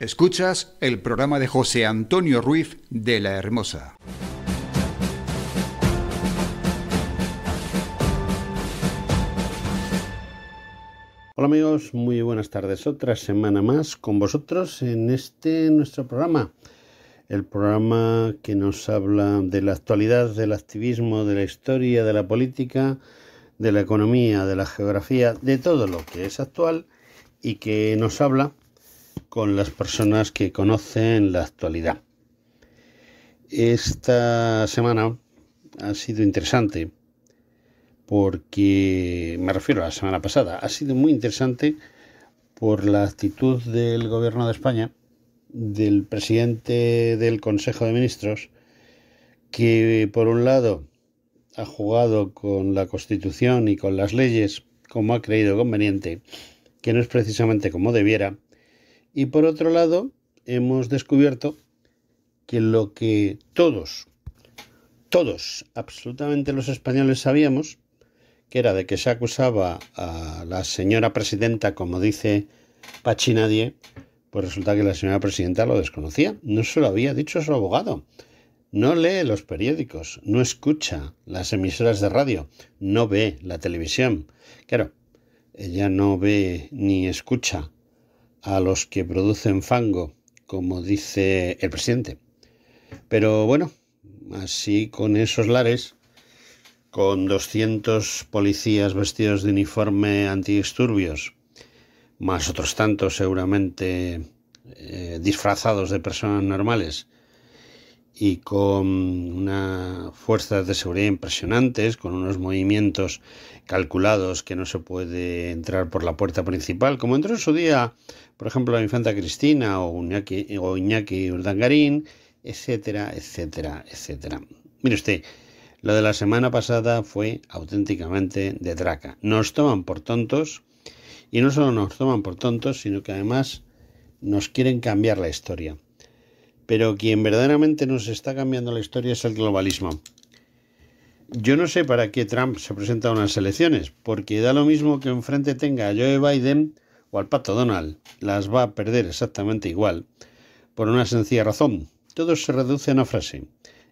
Escuchas el programa de José Antonio Ruiz de La Hermosa. Hola amigos, muy buenas tardes. Otra semana más con vosotros en este nuestro programa. El programa que nos habla de la actualidad, del activismo, de la historia, de la política, de la economía, de la geografía, de todo lo que es actual y que nos habla con las personas que conocen la actualidad. Esta semana ha sido interesante porque, me refiero a la semana pasada, ha sido muy interesante por la actitud del gobierno de España, del presidente del Consejo de Ministros, que por un lado ha jugado con la Constitución y con las leyes como ha creído conveniente, que no es precisamente como debiera, y por otro lado, hemos descubierto que lo que todos, todos, absolutamente los españoles sabíamos, que era de que se acusaba a la señora presidenta, como dice Pachinadie, pues resulta que la señora presidenta lo desconocía. No se lo había dicho su abogado. No lee los periódicos, no escucha las emisoras de radio, no ve la televisión. Claro, ella no ve ni escucha a los que producen fango, como dice el presidente. Pero bueno, así con esos lares, con 200 policías vestidos de uniforme antidisturbios, más otros tantos seguramente eh, disfrazados de personas normales, y con unas fuerzas de seguridad impresionantes, con unos movimientos calculados que no se puede entrar por la puerta principal, como entró en su día, por ejemplo, la infanta Cristina o Iñaki, o Urdangarín, etcétera, etcétera, etcétera. Mire usted, lo de la semana pasada fue auténticamente de traca. Nos toman por tontos y no solo nos toman por tontos, sino que además nos quieren cambiar la historia. Pero quien verdaderamente nos está cambiando la historia es el globalismo. Yo no sé para qué Trump se presenta a unas elecciones, porque da lo mismo que enfrente tenga a Joe Biden o al pato Donald. Las va a perder exactamente igual, por una sencilla razón. Todo se reduce a una frase,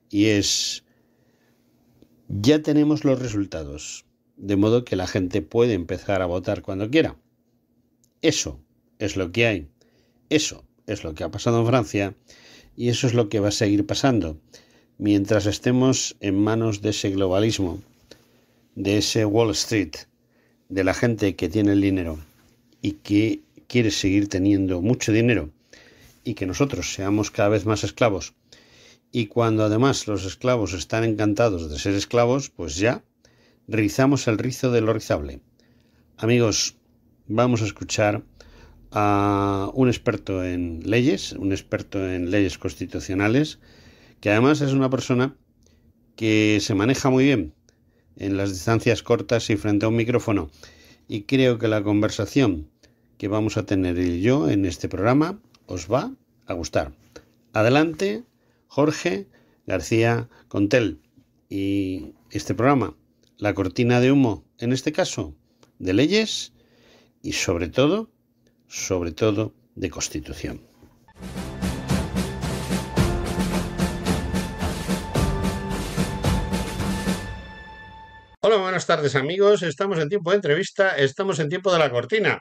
y es, ya tenemos los resultados, de modo que la gente puede empezar a votar cuando quiera. Eso es lo que hay. Eso es lo que ha pasado en Francia y eso es lo que va a seguir pasando mientras estemos en manos de ese globalismo, de ese Wall Street, de la gente que tiene el dinero y que quiere seguir teniendo mucho dinero y que nosotros seamos cada vez más esclavos. Y cuando además los esclavos están encantados de ser esclavos, pues ya rizamos el rizo de lo rizable. Amigos, vamos a escuchar a un experto en leyes, un experto en leyes constitucionales, que además es una persona que se maneja muy bien en las distancias cortas y frente a un micrófono. Y creo que la conversación que vamos a tener y yo en este programa os va a gustar. Adelante, Jorge García Contel. Y este programa, la cortina de humo, en este caso, de leyes y sobre todo sobre todo de constitución. Hola, buenas tardes amigos. Estamos en tiempo de entrevista, estamos en tiempo de la cortina.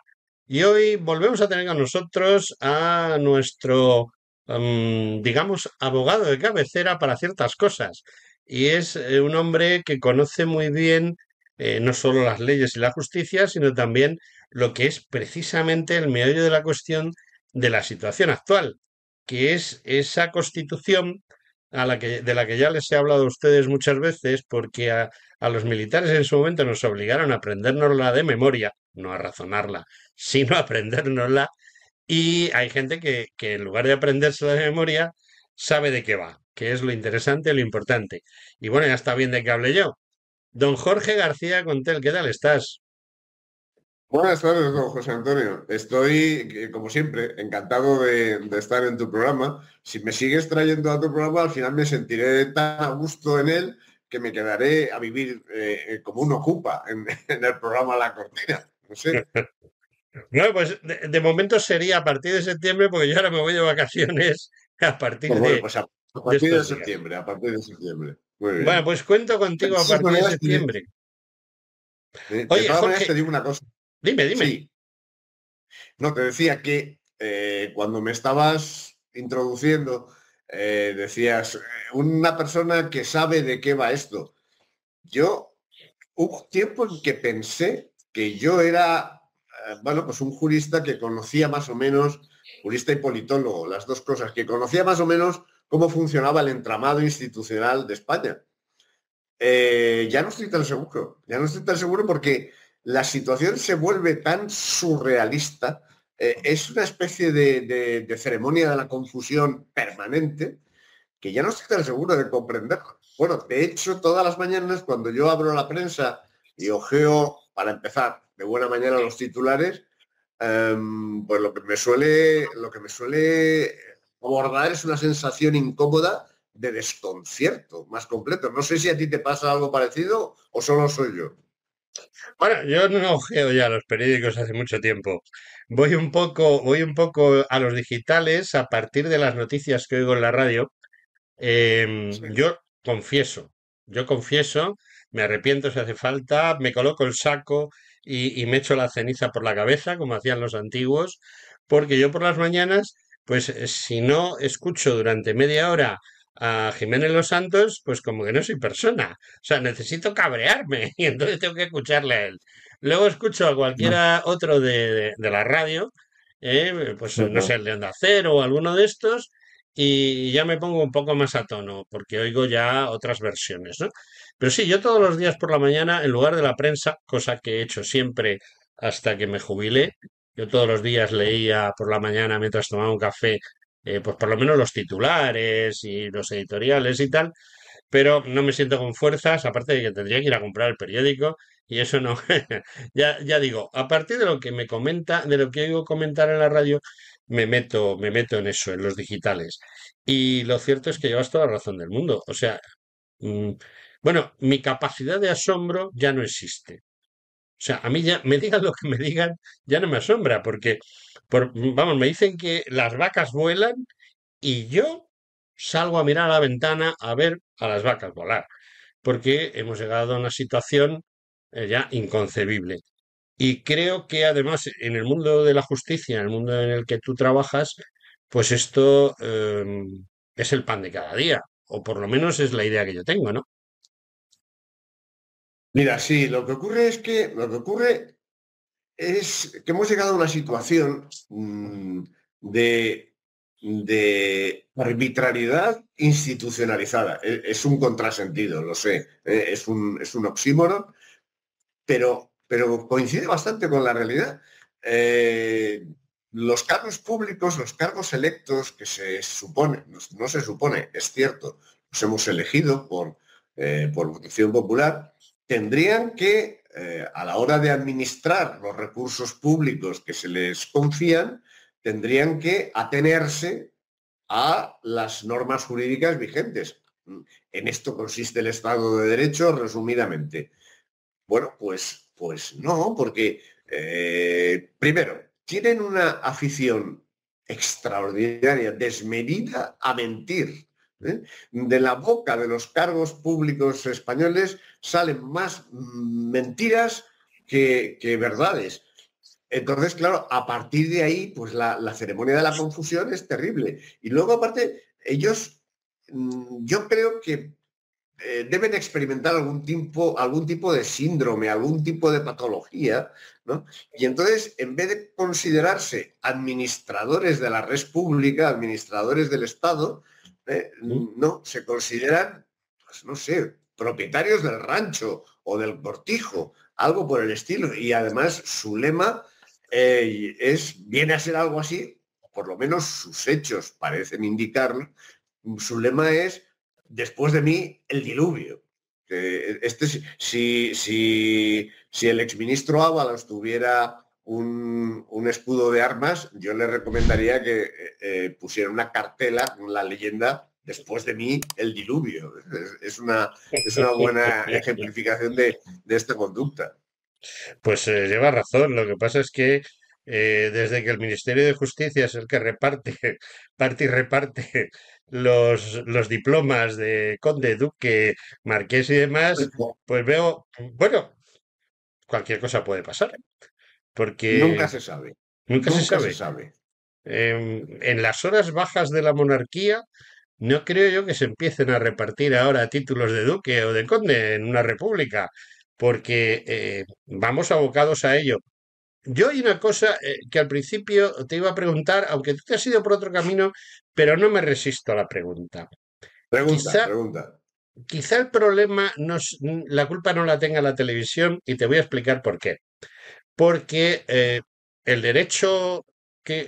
Y hoy volvemos a tener a nosotros a nuestro, em, digamos, abogado de cabecera para ciertas cosas. Y es eh, un hombre que conoce muy bien eh, no solo las leyes y la justicia, sino también lo que es precisamente el medio de la cuestión de la situación actual, que es esa constitución a la de la que ya les he hablado a ustedes muchas veces, porque a, los militares en su momento nos obligaron a aprendérnosla de memoria, no a razonarla, sino a aprendérnosla, y hay gente que, en lugar de aprendérsela de memoria, sabe de qué va, que es lo interesante, lo importante. Y bueno, ya está bien de que hable yo, Don Jorge García Contel, ¿qué tal estás? Buenas tardes, don José Antonio. Estoy, eh, como siempre, encantado de, estar en tu programa. Si me sigues trayendo a tu programa, al final me sentiré tan a gusto en él que me quedaré a vivir eh, eh, como un ocupa en, el programa La Cortina. No sé. No, pues de, momento sería a partir de septiembre, porque yo ahora me voy de vacaciones a partir pues de pues septiembre, a partir de septiembre. Bueno, pues cuento contigo a partir de septiembre. Oye, te digo una cosa. Dime, dime. No, te decía que eh, cuando me estabas introduciendo, eh, decías, eh, una persona que sabe de qué va esto. Yo, hubo tiempo en que pensé que yo era, bueno, pues un jurista que conocía más o menos, jurista y politólogo, las dos cosas, que conocía más o menos cómo funcionaba el entramado institucional de España. Eh, ya no estoy tan seguro, ya no estoy tan seguro porque la situación se vuelve tan surrealista, eh, es una especie de, ceremonia de la confusión permanente que ya no estoy tan seguro de comprender. Bueno, de hecho, todas las mañanas cuando yo abro la prensa y ojeo, para empezar, de buena mañana los titulares, em, pues lo que me suele, lo que me suele abordar es una sensación incómoda de desconcierto más completo. No sé si a ti te pasa algo parecido o solo soy yo. Bueno, yo no ojeo ya los periódicos hace mucho tiempo. Voy un poco, voy un poco a los digitales a partir de las noticias que oigo en la radio. Em, yo confieso, yo confieso, me arrepiento si hace falta, me coloco el saco y me echo la ceniza por la cabeza, como hacían los antiguos, porque yo por las mañanas pues eh, si no escucho durante media hora a Jiménez Los Santos, pues como que no soy persona. O sea, necesito cabrearme y entonces tengo que escucharle a él. Luego escucho a cualquiera otro de, la radio, eh, pues no, sé, el de Onda Cero o alguno de estos, y ya me pongo un poco más a tono, porque oigo ya otras versiones, ¿no? Pero sí, yo todos los días por la mañana, en lugar de la prensa, cosa que he hecho siempre hasta que me jubilé, yo todos los días leía por la mañana mientras tomaba un café, eh, pues por lo menos los titulares y los editoriales y tal, pero no me siento con fuerzas, aparte de que tendría que ir a comprar el periódico y eso no. ya, ya digo, a partir de lo que me comenta, de lo que oigo comentar en la radio, me meto, me meto en eso, en los digitales. Y lo cierto es que llevas toda la razón del mundo. O sea, mm, bueno, mi capacidad de asombro ya no existe. O sea, a mí ya me digan lo que me digan, ya no me asombra, porque, vamos, me dicen que las vacas vuelan y yo salgo a mirar a la ventana a ver a las vacas volar, porque hemos llegado a una situación eh, ya inconcebible. Y creo que además en el mundo de la justicia, en el mundo en el que tú trabajas, pues esto em, es el pan de cada día, o por lo menos es la idea que yo tengo, ¿no? Mira, sí, lo que ocurre es que lo que ocurre es que hemos llegado a una situación mm, de, arbitrariedad institucionalizada. E, es, un contrasentido, lo sé, e, es un, es un oxímoron, pero, pero coincide bastante con la realidad. Eh, los cargos públicos, los cargos electos que se supone, no, se supone, es cierto, los hemos elegido por, eh, por votación popular, tendrían que, eh, a la hora de administrar los recursos públicos que se les confían, tendrían que atenerse a las normas jurídicas vigentes. En esto consiste el Estado de Derecho, resumidamente. Bueno, pues, pues no, porque eh, primero, tienen una afición extraordinaria, desmedida a mentir. ¿eh? De la boca de los cargos públicos españoles salen más mm, mentiras que, verdades. Entonces, claro, a partir de ahí, pues la, ceremonia de la confusión es terrible. Y luego, aparte, ellos, mm, yo creo que eh, deben experimentar algún tipo, algún tipo de síndrome, algún tipo de patología, ¿no? Y entonces, en vez de considerarse administradores de la red pública, administradores del Estado, eh, no, se consideran, pues, no sé, propietarios del rancho o del cortijo, algo por el estilo. Y además su lema eh, es, viene a ser algo así, por lo menos sus hechos parecen indicarlo. Su lema es, después de mí, el diluvio. Eh, este, si, si, si el exministro Ábalos tuviera un, escudo de armas, yo le recomendaría que eh, eh, pusiera una cartela con la leyenda después de mí el diluvio. Es, una, es una, buena ejemplificación de, esta conducta. Pues eh, lleva razón. Lo que pasa es que desde que el Ministerio de Justicia es el que reparte, parte y reparte los, los diplomas de conde, duque, marqués y demás, pues, pues veo, bueno, cualquier cosa puede pasar. Porque nunca se sabe. Nunca, se sabe. sabe. Em, en las horas bajas de la monarquía, no creo yo que se empiecen a repartir ahora títulos de duque o de conde en una república, porque eh, vamos abocados a ello. Yo hay una cosa eh, que al principio te iba a preguntar, aunque tú te has ido por otro camino, pero no me resisto a la pregunta. Pregunta, quizá, pregunta. Quizá el problema, no, la culpa no la tenga la televisión y te voy a explicar por qué porque eh, el derecho, que,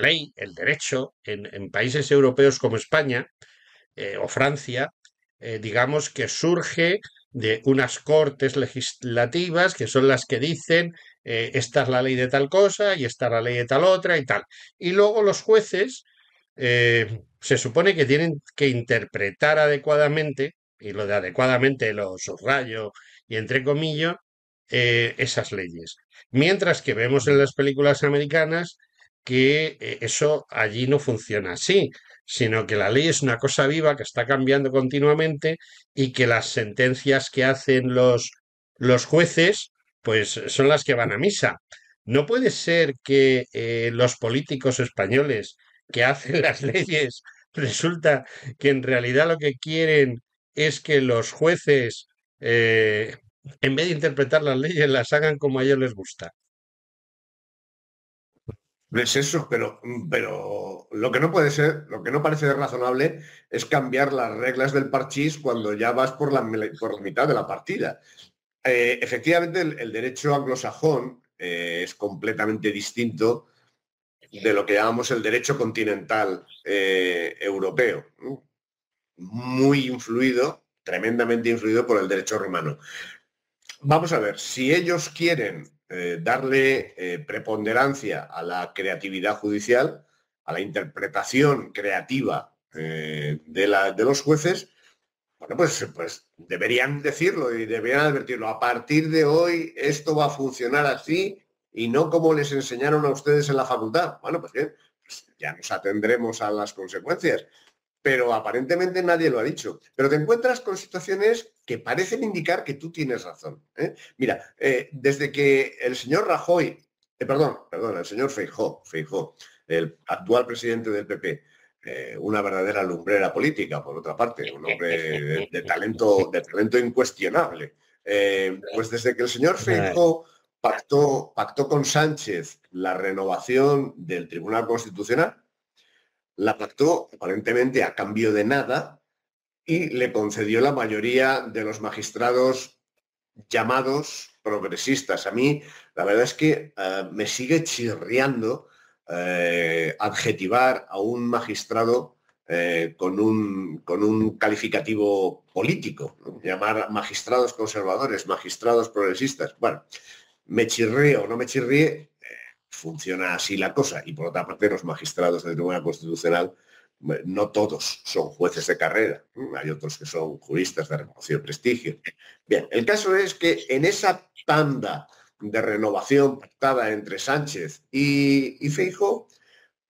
ley, el derecho en, países europeos como España eh, o Francia, eh, digamos que surge de unas cortes legislativas que son las que dicen esta es la ley de tal cosa y esta es la ley de tal otra y tal. Y luego los jueces se supone que tienen que interpretar adecuadamente, y lo de adecuadamente lo subrayo y entre comillas, eh, esas leyes. Mientras que vemos en las películas americanas que eh, eso allí no funciona así, sino que la ley es una cosa viva que está cambiando continuamente y que las sentencias que hacen los, los jueces pues son las que van a misa. No puede ser que eh, los políticos españoles que hacen las leyes resulta que en realidad lo que quieren es que los jueces en vez de interpretar las leyes, las hagan como a ellos les gusta. Es pues eso? Pero, pero lo que no puede ser, lo que no parece razonable es cambiar las reglas del parchís cuando ya vas por la, por mitad de la partida. Eh, efectivamente, el, derecho anglosajón eh, es completamente distinto de lo que llamamos el derecho continental eh, europeo, muy influido, tremendamente influido por el derecho romano. Vamos a ver, si ellos quieren eh, darle eh, preponderancia a la creatividad judicial, a la interpretación creativa eh, de, los jueces, bueno, pues, pues, deberían decirlo y deberían advertirlo. A partir de hoy esto va a funcionar así y no como les enseñaron a ustedes en la facultad. Bueno, pues bien, pues ya nos atendremos a las consecuencias pero aparentemente nadie lo ha dicho. Pero te encuentras con situaciones que parecen indicar que tú tienes razón. ¿eh? Mira, eh, desde que el señor Rajoy, eh, perdón, perdón, el señor Feijó, Feijó, el actual presidente del PP, una verdadera lumbrera política, por otra parte, un hombre de, talento, incuestionable. pues desde que el señor Feijó pactó, pactó con Sánchez la renovación del Tribunal Constitucional, la pactó aparentemente a cambio de nada y le concedió la mayoría de los magistrados llamados progresistas. A mí, la verdad es que eh, me sigue chirriando eh, adjetivar a un magistrado eh, con, un, con, un, calificativo político, llamar magistrados conservadores, magistrados progresistas. Bueno, me o no me chirríe, funciona así la cosa. Y por otra parte, los magistrados de Tribunal Constitucional, eh, no todos son jueces de carrera, hay otros que son juristas de reconocido prestigio. Bien, el caso es que en esa tanda de renovación pactada entre Sánchez y, y Feijo,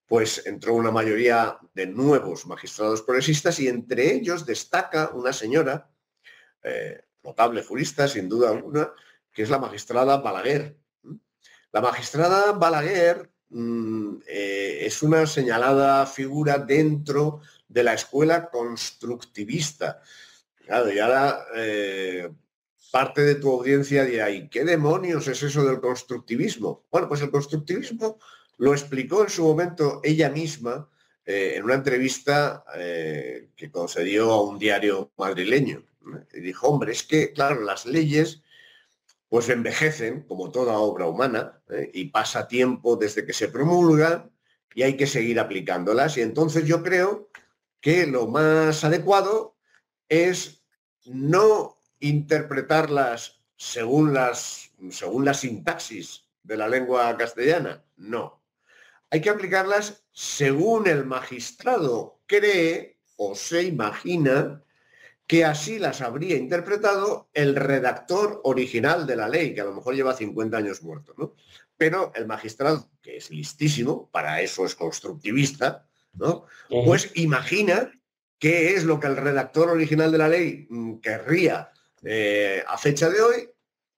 pues entró una mayoría de nuevos magistrados progresistas y entre ellos destaca una señora, eh, notable jurista sin duda alguna, que es la magistrada Balaguer, la magistrada Balaguer mm, eh, es una señalada figura dentro de la escuela constructivista. Claro, y ahora eh, parte de tu audiencia dirá, ¿y qué demonios es eso del constructivismo? Bueno, pues el constructivismo lo explicó en su momento ella misma eh, en una entrevista que concedió a un diario madrileño. Y dijo, hombre, es que, claro, las leyes pues envejecen, como toda obra humana, eh, y pasa tiempo desde que se promulga y hay que seguir aplicándolas. Y entonces yo creo que lo más adecuado es no interpretarlas según, las, según la sintaxis de la lengua castellana, no. Hay que aplicarlas según el magistrado cree o se imagina que así las habría interpretado el redactor original de la ley, que a lo mejor lleva 50 años muerto, Pero el magistrado, que es listísimo, para eso es constructivista, ¿no? Pues imagina qué es lo que el redactor original de la ley mm, querría eh, a fecha de hoy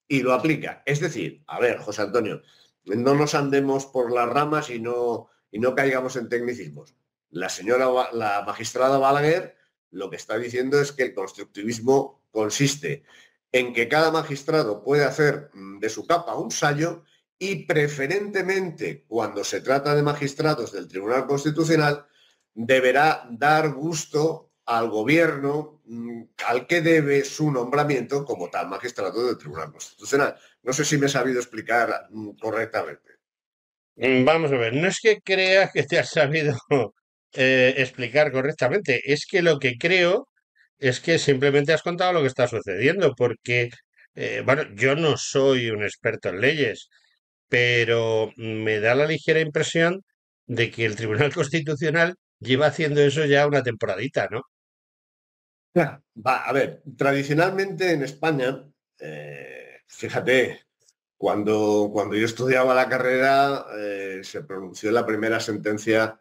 y lo aplica. Es decir, a ver, José Antonio, no nos andemos por las ramas y no, y no caigamos en tecnicismos. La señora, la magistrada Balaguer, lo que está diciendo es que el constructivismo consiste en que cada magistrado puede hacer mm, de su capa un sallo y preferentemente cuando se trata de magistrados del Tribunal Constitucional deberá dar gusto al gobierno mm, al que debe su nombramiento como tal magistrado del Tribunal Constitucional. No sé si me he sabido explicar mm, correctamente. Vamos a ver, no es que crea que te has sabido eh, explicar correctamente. Es que lo que creo es que simplemente has contado lo que está sucediendo, porque, eh, bueno, yo no soy un experto en leyes, pero me da la ligera impresión de que el Tribunal Constitucional lleva haciendo eso ya una temporadita, ¿no? Va, a ver, tradicionalmente en España, eh, fíjate, cuando, cuando yo estudiaba la carrera, se pronunció la primera sentencia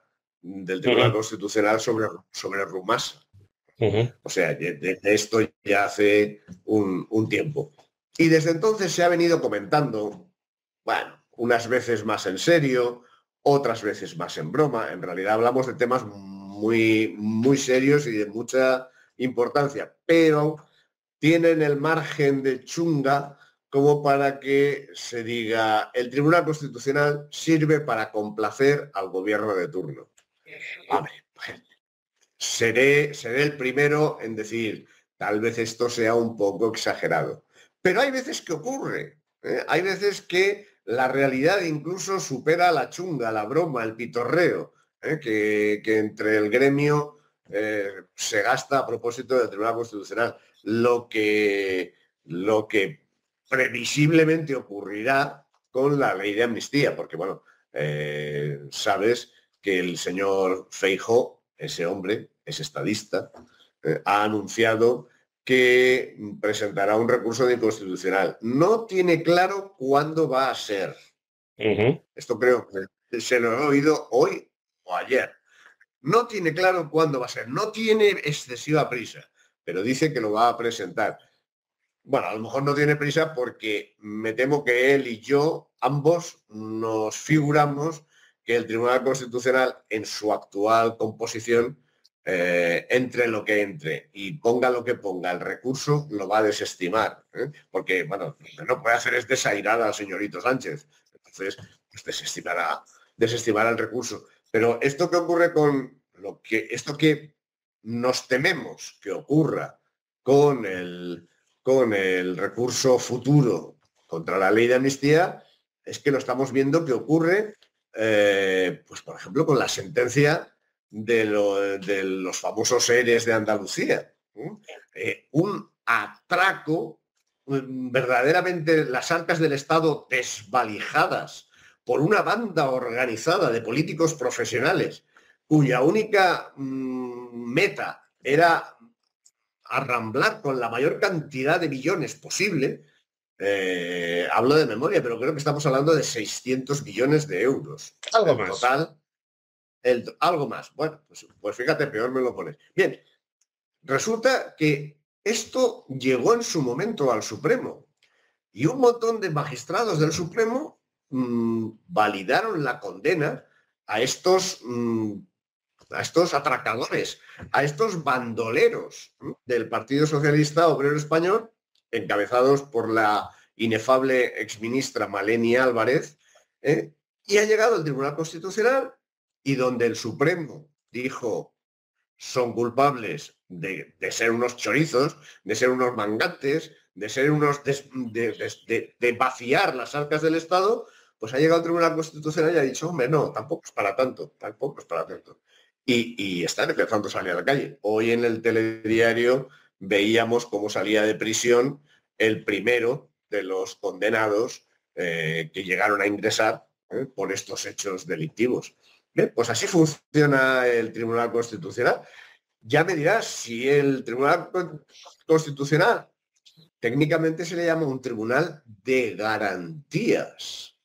del Tribunal Constitucional sobre, sobre Rumasa. O sea, esto ya hace un, un, tiempo. Y desde entonces se ha venido comentando, bueno, unas veces más en serio, otras veces más en broma. En realidad hablamos de temas muy, muy serios y de mucha importancia, pero tienen el margen de chunga como para que se diga el Tribunal Constitucional sirve para complacer al gobierno de turno. Pues, seré, el primero en decir, tal vez esto sea un poco exagerado. Pero hay veces que ocurre, ¿eh? hay veces que la realidad incluso supera la chunga, la broma, el pitorreo, ¿eh? que, entre el gremio eh, se gasta a propósito del Tribunal Constitucional. Lo que, lo que previsiblemente ocurrirá con la ley de amnistía, porque bueno, sabes el señor Feijo, ese hombre, ese estadista, eh, ha anunciado que presentará un recurso de inconstitucional. No tiene claro cuándo va a ser. Esto creo que se lo he oído hoy o ayer. No tiene claro cuándo va a ser. No tiene excesiva prisa, pero dice que lo va a presentar. Bueno, a lo mejor no tiene prisa porque me temo que él y yo, ambos, nos figuramos que el Tribunal Constitucional en su actual composición, eh, entre lo que entre y ponga lo que ponga el recurso, lo va a desestimar. ¿eh? Porque, bueno, lo que no puede hacer es desairar al señorito Sánchez. Entonces, pues desestimará, desestimará el recurso. Pero esto que ocurre con lo que, esto que nos tememos que ocurra con el, con el recurso futuro contra la ley de amnistía, es que lo estamos viendo que ocurre eh, pues por ejemplo, con la sentencia de, los famosos seres de Andalucía. Eh, un atraco, pues, verdaderamente las arcas del Estado desvalijadas por una banda organizada de políticos profesionales cuya única mm, meta era arramblar con la mayor cantidad de millones posible eh, hablo de memoria, pero creo que estamos hablando de 600 millones de euros. Algo más. Total, el, algo más. Bueno, pues, pues, fíjate, peor me lo pones. Bien, resulta que esto llegó en su momento al Supremo y un montón de magistrados del Supremo mm, validaron la condena a estos, mm, a estos atracadores, a estos bandoleros del Partido Socialista Obrero Español encabezados por la inefable exministra Maleni Álvarez, ¿eh? y ha llegado al Tribunal Constitucional y donde el Supremo dijo son culpables de, ser unos chorizos, de ser unos mangantes, de ser unos de, vaciar las arcas del Estado, pues ha llegado el Tribunal Constitucional y ha dicho, hombre, no, tampoco es para tanto, tampoco es para tanto. Y, y están empezando a salir a la calle. Hoy en el telediario veíamos cómo salía de prisión el primero de los condenados eh, que llegaron a ingresar eh, por estos hechos delictivos. pues así funciona el Tribunal Constitucional. Ya me dirás si el Tribunal Constitucional técnicamente se le llama un tribunal de garantías.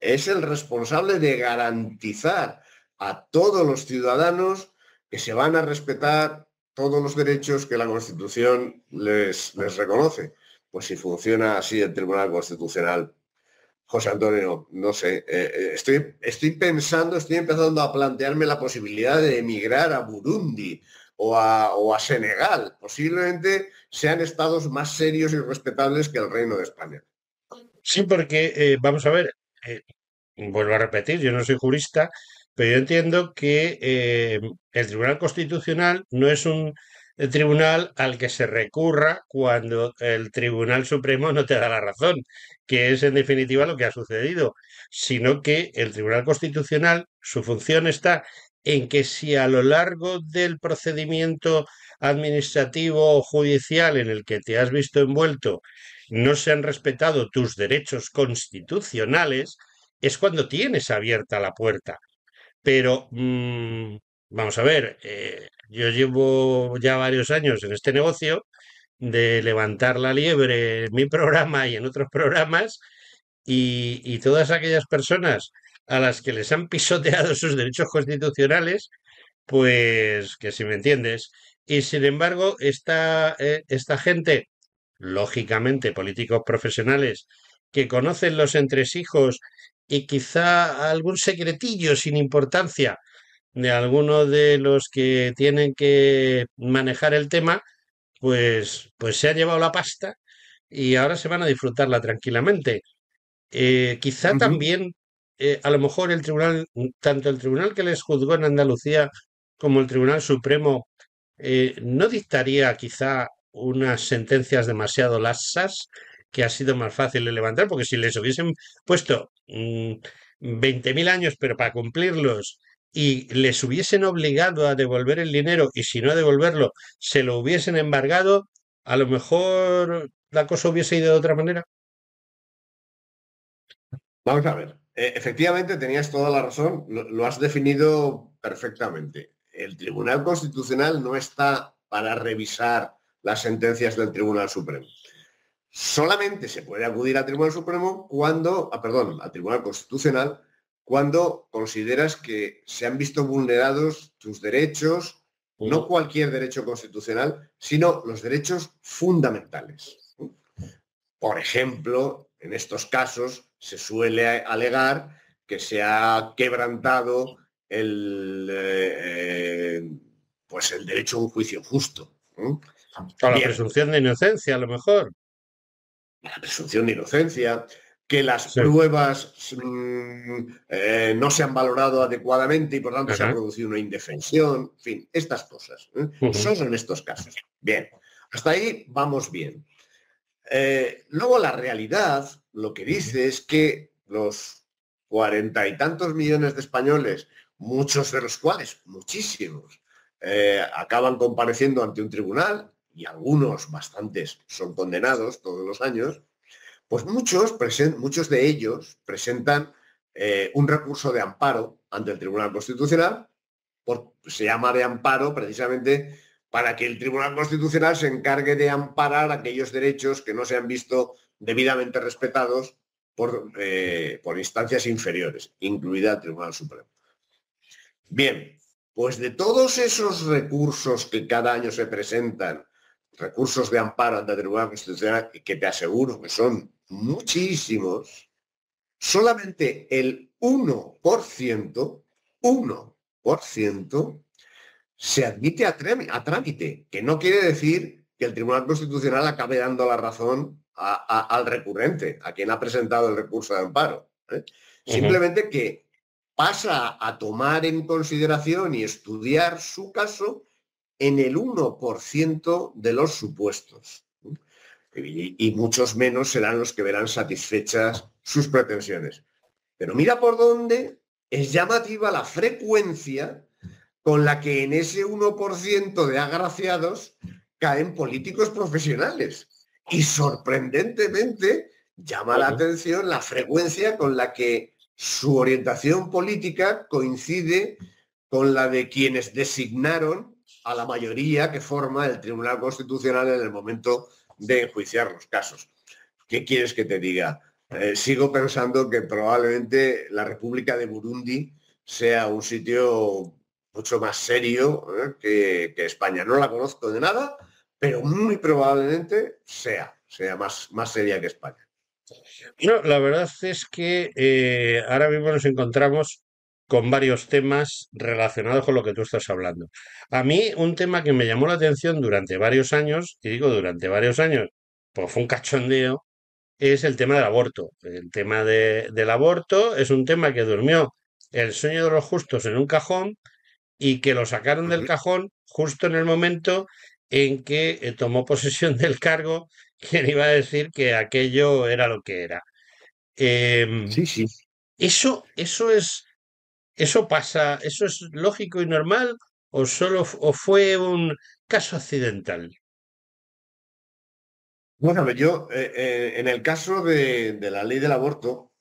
Es el responsable de garantizar a todos los ciudadanos que se van a respetar todos los derechos que la Constitución les, les reconoce. Pues si funciona así el Tribunal Constitucional, José Antonio, no sé, eh, eh, estoy, estoy pensando, estoy empezando a plantearme la posibilidad de emigrar a Burundi o a, Senegal. Posiblemente sean estados más serios y respetables que el Reino de España. Sí, porque, eh, vamos a ver, vuelvo a repetir, yo no soy jurista, pero yo entiendo que eh, el Tribunal Constitucional no es un eh, tribunal al que se recurra cuando el Tribunal Supremo no te da la razón, que es en definitiva lo que ha sucedido, sino que el Tribunal Constitucional, su función está en que si a lo largo del procedimiento administrativo o judicial en el que te has visto envuelto no se han respetado tus derechos constitucionales, es cuando tienes abierta la puerta pero mm, vamos a ver, eh, yo llevo ya varios años en este negocio de levantar la liebre en mi programa y en otros programas y, todas aquellas personas a las que les han pisoteado sus derechos constitucionales, pues que si me entiendes. Y sin embargo, esta, eh, esta gente, lógicamente políticos profesionales, que conocen los entresijos y quizá algún secretillo sin importancia de alguno de los que tienen que manejar el tema, pues, pues se ha llevado la pasta y ahora se van a disfrutarla tranquilamente. Eh, quizá también, eh, a lo mejor el tribunal, tanto el tribunal que les juzgó en Andalucía como el Tribunal Supremo, eh, no dictaría quizá unas sentencias demasiado lasas que ha sido más fácil de levantar, porque si les hubiesen puesto mm, veinte 20.000 años, pero para cumplirlos, y les hubiesen obligado a devolver el dinero, y si no a devolverlo, se lo hubiesen embargado, a lo mejor la cosa hubiese ido de otra manera. Vamos a ver. Eh, efectivamente, tenías toda la razón, lo has definido perfectamente. El Tribunal Constitucional no está para revisar las sentencias del Tribunal Supremo solamente se puede acudir al Tribunal Supremo cuando, ah, perdón, al Tribunal Constitucional, cuando consideras que se han visto vulnerados tus derechos, no cualquier derecho constitucional, sino los derechos fundamentales. Por ejemplo, en estos casos se suele alegar que se ha quebrantado el, eh, pues el derecho a un juicio justo. la presunción de inocencia, a lo mejor la presunción de inocencia, que las pruebas mm, eh, no se han valorado adecuadamente y por tanto se ha producido una indefensión, en fin, estas cosas. ¿eh? Son en estos casos. Bien, hasta ahí vamos bien. Eh, luego la realidad lo que dice es que los cuarenta y tantos millones de españoles, muchos de los cuales, muchísimos, acaban compareciendo ante un tribunal y algunos, bastantes, son condenados todos los años, pues muchos, muchos de ellos presentan eh, un recurso de amparo ante el Tribunal Constitucional, por, se llama de amparo precisamente para que el Tribunal Constitucional se encargue de amparar aquellos derechos que no se han visto debidamente respetados por, eh, por instancias inferiores, incluida el Tribunal Supremo. Bien, pues de todos esos recursos que cada año se presentan recursos de amparo ante el Tribunal Constitucional, que te aseguro que son muchísimos, solamente el 1%, 1%, se admite a, trámite, que no quiere decir que el Tribunal Constitucional acabe dando la razón al recurrente, a quien ha presentado el recurso de amparo. ¿eh? Simplemente que pasa a tomar en consideración y estudiar su caso en el 1% de los supuestos. Y, muchos menos serán los que verán satisfechas sus pretensiones. Pero mira por dónde es llamativa la frecuencia con la que en ese 1% de agraciados caen políticos profesionales. Y sorprendentemente llama la atención la frecuencia con la que su orientación política coincide con la de quienes designaron a la mayoría que forma el Tribunal Constitucional en el momento de enjuiciar los casos. ¿Qué quieres que te diga? Eh, sigo pensando que probablemente la República de Burundi sea un sitio mucho más serio eh, que, España. No la conozco de nada, pero muy probablemente sea, sea más, más seria que España. la verdad es que eh, ahora mismo nos encontramos con varios temas relacionados con lo que tú estás hablando. A mí un tema que me llamó la atención durante varios años, y digo durante varios años, pues fue un cachondeo, es el tema del aborto. El tema del aborto es un tema que durmió el sueño de los justos en un cajón y que lo sacaron del cajón justo en el momento en que eh, tomó posesión del cargo quien iba a decir que aquello era lo que era. Em, sí, sí. Eso, eso es, ¿Eso pasa? ¿Eso es lógico y normal? ¿O solo o fue un caso accidental? Bueno, a ver. Yo eh, eh, en el caso de, la ley del aborto,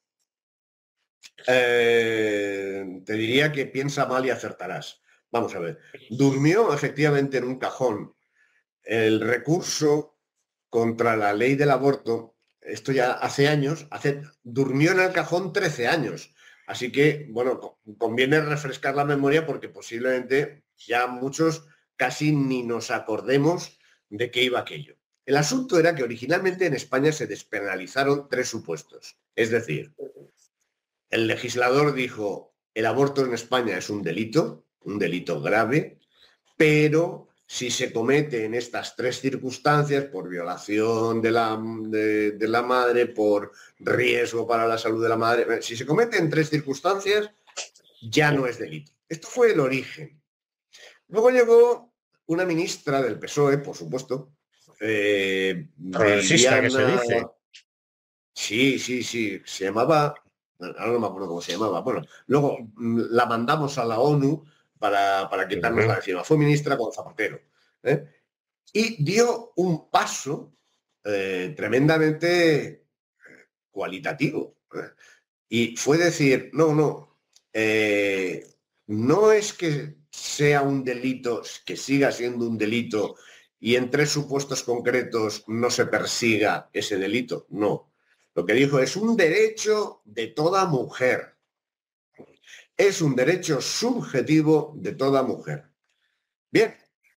eh, te diría que piensa mal y acertarás. Vamos a ver, durmió efectivamente en un cajón el recurso contra la ley del aborto, esto ya hace años, durmió en el cajón 13 años Así que, bueno, conviene refrescar la memoria porque posiblemente ya muchos casi ni nos acordemos de qué iba aquello. El asunto era que originalmente en España se despenalizaron tres supuestos. Es decir, el legislador dijo, el aborto en España es un delito, un delito grave, pero si se comete en estas tres circunstancias, por violación de la, madre, por riesgo para la salud de la madre, eh, si se comete en tres circunstancias, ya no es delito. Esto fue el origen. Luego llegó una ministra del PSOE, por supuesto. Eh, se Sí, sí, sí. Se llamaba, ahora no me acuerdo cómo se llamaba. Bueno, luego mm, la mandamos a la ONU para, para quitarnos la encima. Fue ministra con Zapatero. ¿eh? Y dio un paso eh, tremendamente eh, cualitativo. Y fue decir, no, no, no es que sea un delito, que siga siendo un delito y en tres supuestos concretos no se persiga ese delito. No. Lo que dijo es un derecho de toda mujer es un derecho subjetivo de toda mujer. Bien,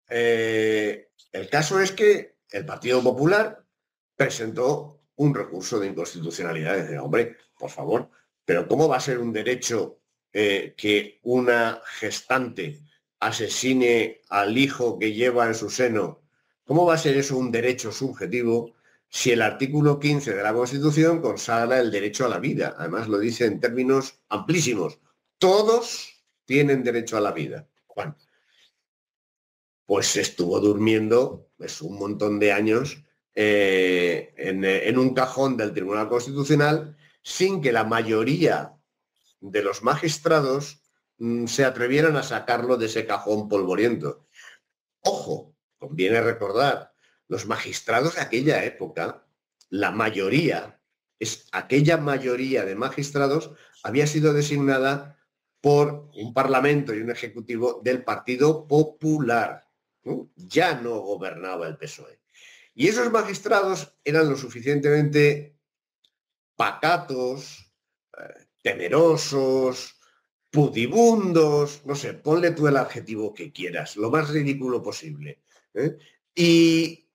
eh, el caso es que el Partido Popular presentó un recurso de inconstitucionalidad. Dice, hombre, por favor, pero ¿cómo va a ser un derecho eh, que una gestante asesine al hijo que lleva en su seno? ¿Cómo va a ser eso un derecho subjetivo si el artículo 15 de la Constitución consagra el derecho a la vida? Además lo dice en términos amplísimos todos tienen derecho a la vida. Juan. Pues estuvo durmiendo es pues, un montón de años eh, en, eh, en un cajón del Tribunal Constitucional sin que la mayoría de los magistrados mm, se atrevieran a sacarlo de ese cajón polvoriento. Ojo, conviene recordar, los magistrados de aquella época, la mayoría, es aquella mayoría de magistrados había sido designada por un parlamento y un ejecutivo del Partido Popular. Ya no gobernaba el PSOE. Y esos magistrados eran lo suficientemente pacatos, eh, temerosos, pudibundos, no sé, ponle tú el adjetivo que quieras, lo más ridículo posible. ¿eh? Y,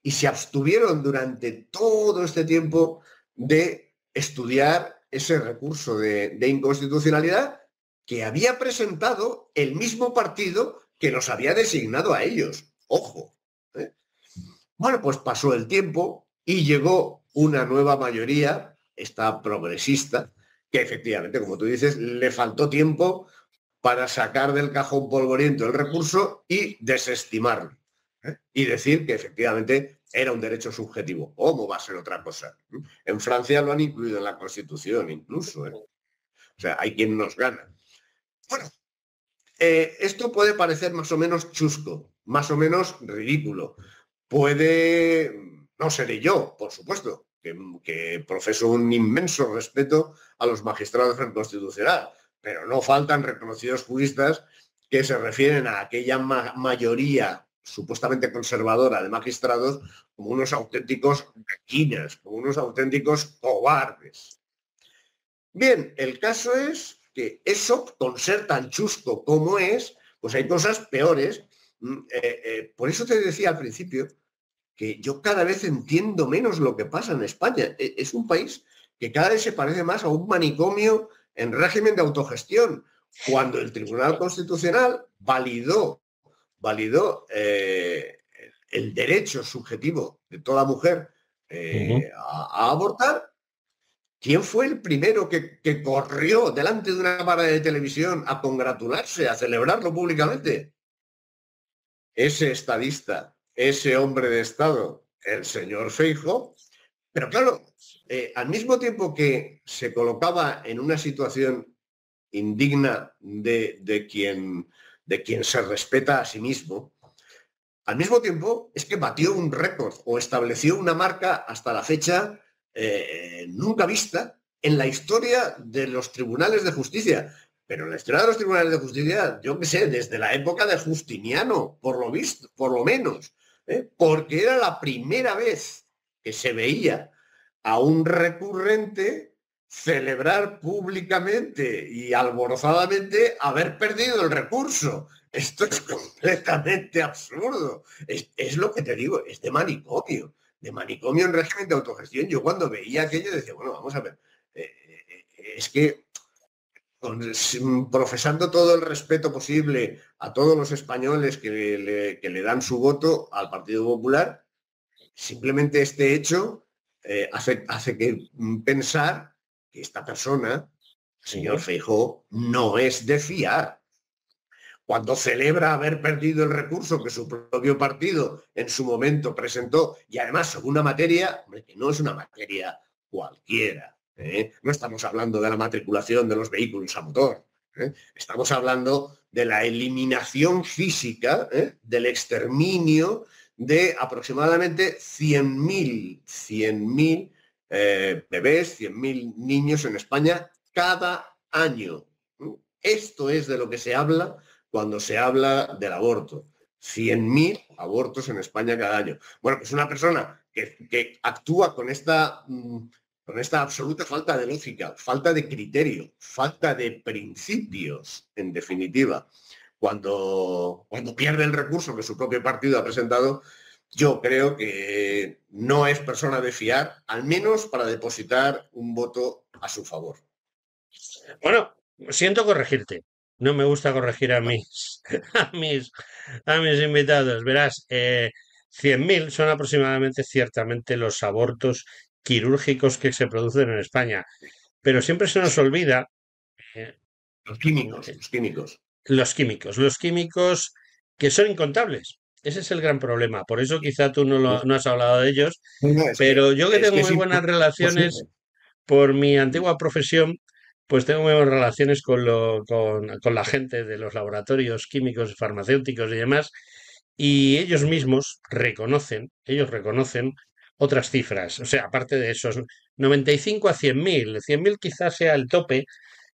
y se abstuvieron durante todo este tiempo de estudiar ese recurso de, inconstitucionalidad que había presentado el mismo partido que los había designado a ellos. Ojo. ¿eh? Bueno, pues pasó el tiempo y llegó una nueva mayoría, esta progresista, que efectivamente, como tú dices, le faltó tiempo para sacar del cajón polvoriento el recurso y desestimarlo. ¿eh? Y decir que efectivamente era un derecho subjetivo. ¿Cómo va a ser otra cosa? ¿Mm? En Francia lo han incluido en la Constitución incluso. ¿eh? O sea, hay quien nos gana. Bueno, eh, esto puede parecer más o menos chusco, más o menos ridículo. Puede, no seré yo, por supuesto, que, profeso un inmenso respeto a los magistrados en Constitucional, pero no faltan reconocidos juristas que se refieren a aquella mayoría supuestamente conservadora de magistrados como unos auténticos maquinas, como unos auténticos cobardes. Bien, el caso es que eso, con ser tan chusco como es, pues hay cosas peores. Mm, eh, eh, por eso te decía al principio que yo cada vez entiendo menos lo que pasa en España. E, es un país que cada vez se parece más a un manicomio en régimen de autogestión, cuando el Tribunal Constitucional validó, validó eh, el derecho subjetivo de toda mujer a, abortar ¿Quién fue el primero que, corrió delante de una cámara de televisión a congratularse, a celebrarlo públicamente? Ese estadista, ese hombre de Estado, el señor Feijo. Pero claro, eh, al mismo tiempo que se colocaba en una situación indigna de quien se respeta a sí mismo, al mismo tiempo es que batió un récord o estableció una marca hasta la fecha eh, nunca vista en la historia de los tribunales de justicia. Pero en la historia de los tribunales de justicia, yo qué sé, desde la época de Justiniano, por lo visto, por lo menos, ¿eh? porque era la primera vez que se veía a un recurrente celebrar públicamente y alborozadamente haber perdido el recurso. Esto es completamente absurdo. Es, es lo que te digo, es de manicomio de manicomio en régimen de autogestión. Yo cuando veía aquello decía, bueno, vamos a ver, eh, eh, es que profesando todo el respeto posible a todos los españoles que le, dan su voto al Partido Popular, simplemente este hecho eh, hace, hace, que mm, pensar que esta persona, señor Feijó, no es de fiar cuando celebra haber perdido el recurso que su propio partido en su momento presentó, y además sobre una materia que no es una materia cualquiera. ¿eh? No estamos hablando de la matriculación de los vehículos a motor. ¿eh? Estamos hablando de la eliminación física, ¿eh? del exterminio de aproximadamente 100.000 100.000 bebés, 100.000 niños en España cada año. Esto es de lo que se habla cuando se habla del aborto. 100.000 abortos en España cada año. Bueno, es pues una persona que, que actúa con esta, mm, con esta absoluta falta de lógica, falta de criterio, falta de principios, en definitiva, cuando, cuando pierde el recurso que su propio partido ha presentado, yo creo que no es persona de fiar, al menos para depositar un voto a su favor. Bueno, siento corregirte. No me gusta corregir a mis, a mis, a mis invitados. Verás, 100.000 eh, son aproximadamente ciertamente los abortos quirúrgicos que se producen en España. Pero siempre se nos olvida... Eh, los químicos, los químicos. Los químicos, los químicos que son incontables. Ese es el gran problema. Por eso quizá tú no, lo, no has hablado de ellos. pero yo que tengo muy buenas relaciones por mi antigua profesión, pues tengo muy relaciones con, la gente de los laboratorios químicos, farmacéuticos y demás, y ellos mismos reconocen, ellos reconocen otras cifras. O sea, aparte de esos 95 a 100.000, mil quizás sea el tope.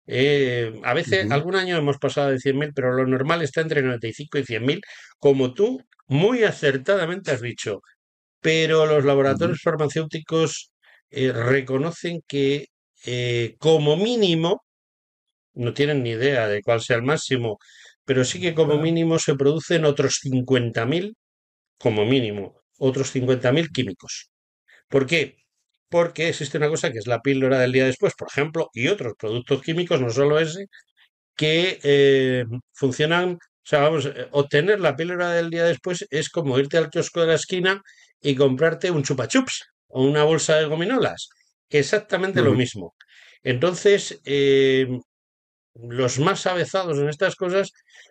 Eh, a veces, algún año hemos pasado de 100.000, pero lo normal está entre 95 y 100.000, como tú muy acertadamente has dicho. Pero los laboratorios farmacéuticos eh, reconocen que eh, como mínimo, no tienen ni idea de cuál sea el máximo, pero sí que como mínimo se producen otros 50.000, como mínimo, otros 50.000 químicos. ¿Por qué? Porque existe una cosa que es la píldora del día después, por ejemplo, y otros productos químicos, no solo ese, que eh, funcionan, o sea, vamos, eh, obtener la píldora del día después es como irte al kiosco de la esquina y comprarte un chupachups o una bolsa de gominolas. Exactamente lo mismo. Entonces, eh, los más avezados en estas cosas,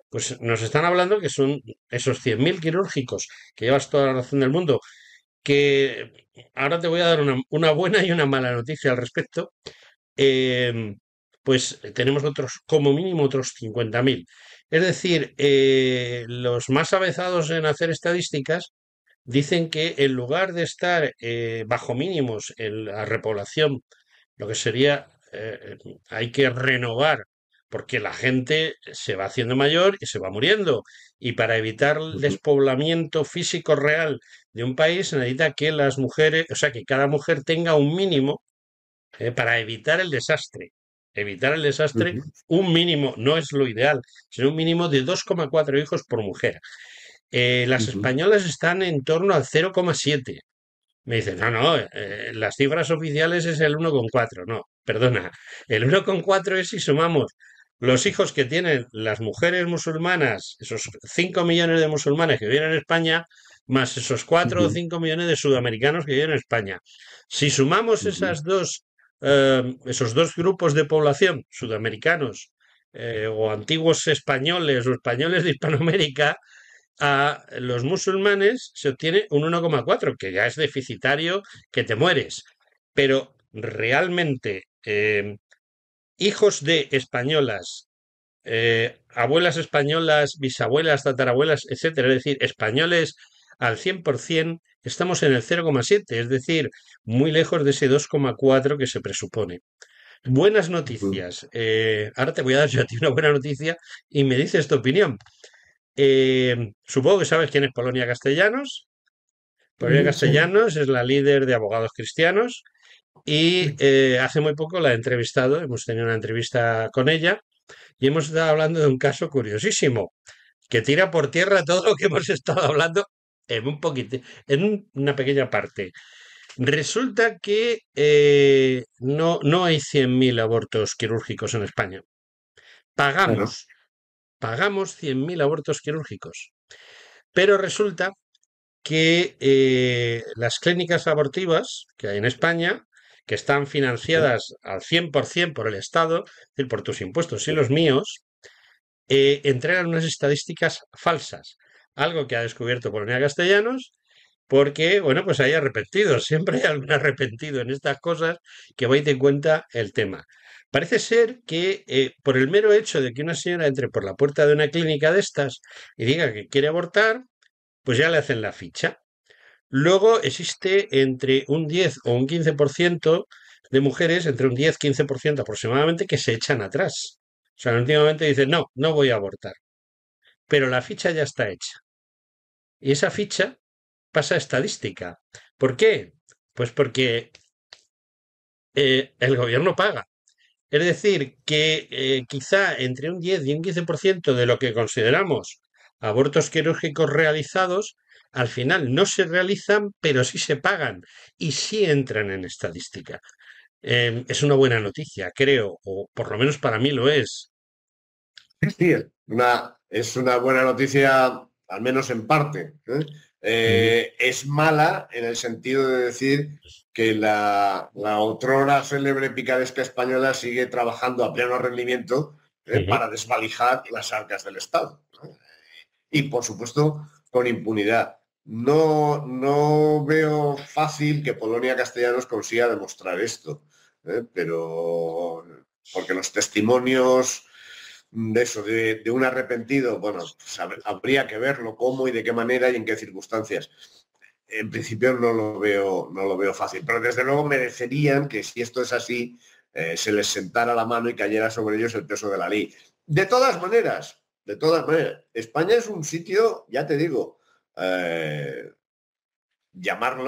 pues nos están hablando que son esos 100.000 quirúrgicos que llevas toda la razón del mundo. Que ahora te voy a dar una, buena y una mala noticia al respecto. Em, pues tenemos otros, como mínimo, otros 50.000. Es decir, eh, los más avezados en hacer estadísticas dicen que en lugar de estar eh, bajo mínimos en la repoblación, lo que sería, eh, hay que renovar, porque la gente se va haciendo mayor y se va muriendo. Y para evitar el despoblamiento físico real de un país, necesita que las mujeres, o sea, que cada mujer tenga un mínimo eh, para evitar el desastre. Evitar el desastre, un mínimo, no es lo ideal, sino un mínimo de 2,4 hijos por mujer. Eh, las españolas están en torno al 0,7. Me dicen, no, no, eh, eh, las cifras oficiales es el 1,4. No, perdona, el 1,4 es si sumamos los hijos que tienen las mujeres musulmanas, esos 5 millones de musulmanes que viven en España, más esos 4 o 5 millones de sudamericanos que viven en España. Si sumamos esas dos, em, esos dos grupos de población, sudamericanos o antiguos españoles o españoles de Hispanoamérica, a los musulmanes se obtiene un 1,4, que ya es deficitario, que te mueres. Pero realmente, eh, hijos de españolas, eh, abuelas españolas, bisabuelas, tatarabuelas, etcétera, es decir, españoles al 100%, estamos en el 0,7, es decir, muy lejos de ese 2,4 que se presupone. Buenas noticias. Eh, ahora te voy a dar yo a ti una buena noticia y me dices tu opinión. Em, supongo que sabes quién es Polonia Castellanos. Polonia Castellanos es la líder de abogados cristianos y eh, hace muy poco la he entrevistado, hemos tenido una entrevista con ella y hemos estado hablando de un caso curiosísimo que tira por tierra todo lo que hemos estado hablando en un poquito, en una pequeña parte. Resulta que eh, no, no hay 100.000 abortos quirúrgicos en España. Pagamos pagamos 100.000 abortos quirúrgicos. Pero resulta que eh, las clínicas abortivas que hay en España, que están financiadas al 100% por el Estado, es decir, por tus impuestos y los míos, eh, entregan unas estadísticas falsas. Algo que ha descubierto Polonia Castellanos porque, bueno, pues hay arrepentidos, siempre hay algún arrepentido en estas cosas que vais de cuenta el tema. Parece ser que eh, por el mero hecho de que una señora entre por la puerta de una clínica de estas y diga que quiere abortar, pues ya le hacen la ficha. Luego existe entre un 10 o un 15% de mujeres, entre un 10-15% aproximadamente, que se echan atrás. O sea, últimamente dicen, no, no voy a abortar. Pero la ficha ya está hecha. Y esa ficha pasa estadística. ¿Por qué? Pues porque eh, el gobierno paga. Es decir, que eh, quizá entre un 10 y un 15% de lo que consideramos abortos quirúrgicos realizados, al final no se realizan, pero sí se pagan y sí entran en estadística. Em, es una buena noticia, creo, o por lo menos para mí lo es. Sí, una, es una buena noticia, al menos en parte. ¿eh? Eh, es mala en el sentido de decir que la, la otrora célebre picaresca española sigue trabajando a pleno rendimiento eh, para desvalijar las arcas del Estado. Y por supuesto, con impunidad. No, no veo fácil que Polonia Castellanos consiga demostrar esto, ¿eh? pero porque los testimonios de eso, de, un arrepentido, bueno, pues, habría que verlo cómo y de qué manera y en qué circunstancias. En principio no lo veo, no lo veo fácil, pero desde luego merecerían que si esto es así, eh, se les sentara la mano y cayera sobre ellos el peso de la ley. De todas maneras, de todas maneras, España es un sitio, ya te digo, eh, llamar,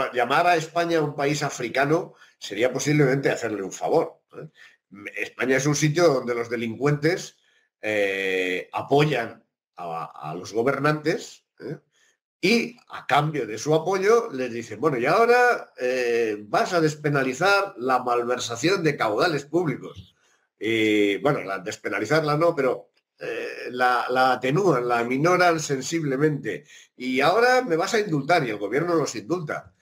a España un país africano sería posiblemente hacerle un favor. ¿eh? España es un sitio donde los delincuentes eh, apoyan a, los gobernantes ¿eh? y a cambio de su apoyo les dicen, bueno, y ahora eh, vas a despenalizar la malversación de caudales públicos. bueno, la, despenalizarla no, pero la, la atenúan, la minoran sensiblemente. Y ahora me vas a indultar y el gobierno los indulta.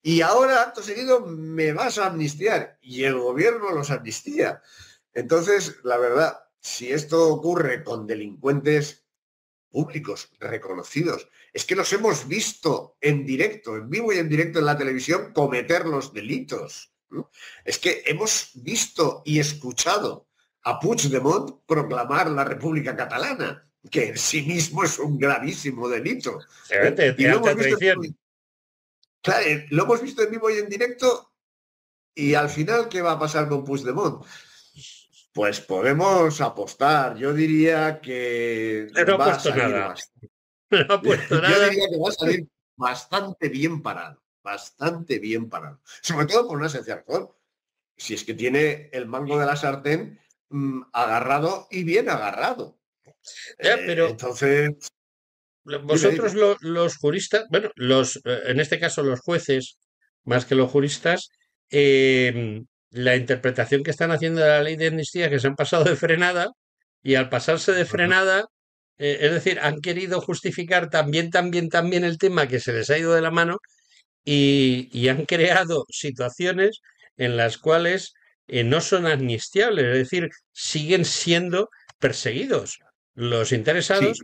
Y ahora, acto seguido, me vas a amnistiar y el gobierno los amnistía. Entonces, la verdad, si esto ocurre con delincuentes públicos reconocidos, es que los hemos visto en directo, en vivo y en directo en la televisión, cometer los delitos. Es que hemos visto y escuchado a Puigdemont proclamar la República Catalana, que en sí mismo es un gravísimo delito. y hemos visto claro, eh, lo hemos visto en vivo y en directo y al final, ¿qué va a pasar con Puigdemont? Pues podemos apostar. Yo diría que. No va a nada. No ha puesto nada. diría que va a salir bastante bien parado. Bastante bien parado. Sobre todo por una esencia alcohol. Si es que tiene el mango de la sartén mm, agarrado y bien agarrado. Ya, eh, pero. entonces. Vosotros los juristas, bueno, los, eh, en este caso los jueces, más que los juristas, eh, la interpretación que están haciendo de la ley de amnistía, que se han pasado de frenada, y al pasarse de frenada, eh, es decir, han querido justificar también, también, también el tema que se les ha ido de la mano y, han creado situaciones en las cuales eh, no son amnistiables, es decir, siguen siendo perseguidos. Los interesados,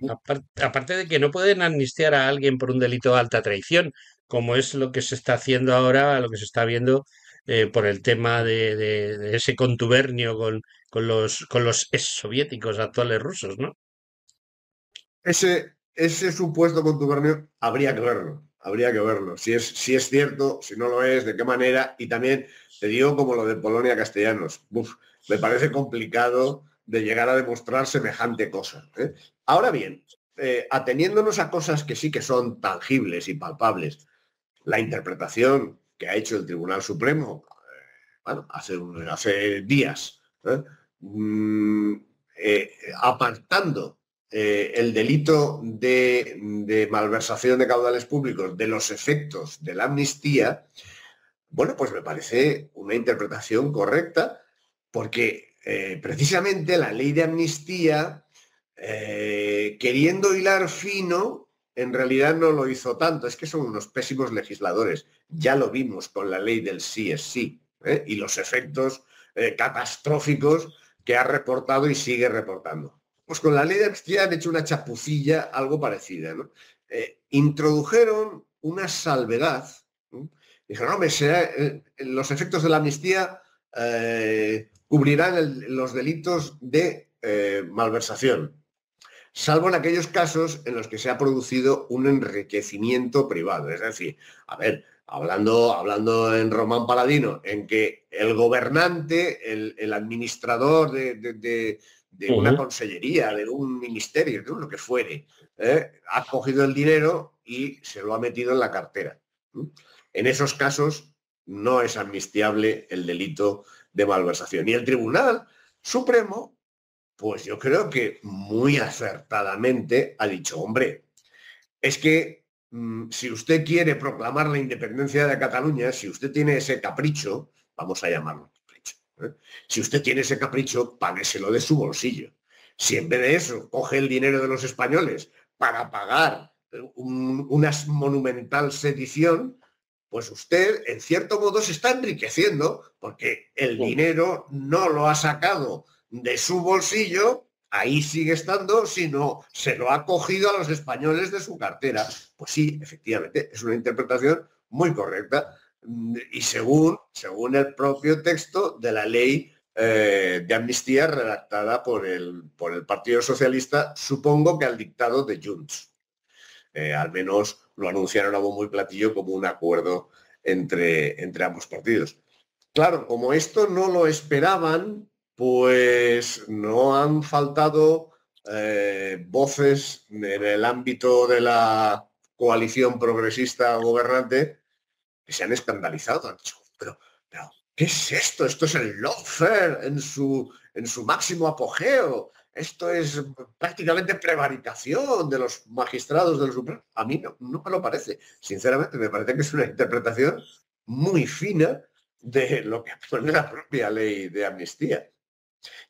aparte de que no pueden amnistiar a alguien por un delito de alta traición, como es lo que se está haciendo ahora, lo que se está viendo eh, por el tema de, ese contubernio con, los, con los ex soviéticos actuales rusos, ¿no? Ese, ese supuesto contubernio habría que verlo, habría que verlo. Si es, si es cierto, si no lo es, de qué manera. Y también te digo como lo de Polonia Castellanos. me parece complicado de llegar a demostrar semejante cosa. ¿eh? Ahora bien, eh, ateniéndonos a cosas que sí que son tangibles y palpables, la interpretación que ha hecho el Tribunal Supremo, eh, bueno, hace, hace días, ¿eh? Mm, eh, apartando el delito de, malversación de caudales públicos de los efectos de la amnistía, bueno, pues me parece una interpretación correcta porque precisamente la ley de amnistía, queriendo hilar fino, en realidad no lo hizo tanto, es que son unos pésimos legisladores. Ya lo vimos con la ley del sí es sí ¿eh? y los efectos eh, catastróficos que ha reportado y sigue reportando. Pues con la ley de amnistía han hecho una chapucilla algo parecida. Eh, introdujeron una salvedad. Dijeron, hombre, los efectos de la amnistía cubrirán los delitos de malversación, salvo en aquellos casos en los que se ha producido un enriquecimiento privado. Es decir, a ver, hablando, hablando en Román Paladino, en que el gobernante, el, administrador de, una consellería, de un ministerio, de lo que fuere, ¿eh? ha cogido el dinero y se lo ha metido en la cartera. En esos casos no es amnistiable el delito de malversación. Y el Tribunal Supremo pues yo creo que muy acertadamente ha dicho, hombre, es que mm, si usted quiere proclamar la independencia de Cataluña, si usted tiene ese capricho, vamos a llamarlo capricho, ¿eh? si usted tiene ese capricho, págueselo de su bolsillo. Si en vez de eso coge el dinero de los españoles para pagar eh, una monumental sedición, pues usted en cierto modo se está enriqueciendo porque el dinero no lo ha sacado de su bolsillo, ahí sigue estando, sino se lo ha cogido a los españoles de su cartera. Pues sí, efectivamente, es una interpretación muy correcta mm, y según, según el propio texto de la ley eh, de amnistía redactada por el, por el Partido Socialista, supongo que al dictado de Junts. Eh, al menos lo anunciaron a muy platillo como un acuerdo entre, entre ambos partidos. Claro, como esto no lo esperaban, pues no han faltado eh, voces en el ámbito de la coalición progresista gobernante que se han escandalizado. Han dicho, pero, ¿qué es esto? Esto es el lawfare en su, en su máximo apogeo. Esto es prácticamente prevaricación de los magistrados del Supremo. A mí no, no me lo parece. Sinceramente, me parece que es una interpretación muy fina de lo que pone la propia ley de amnistía.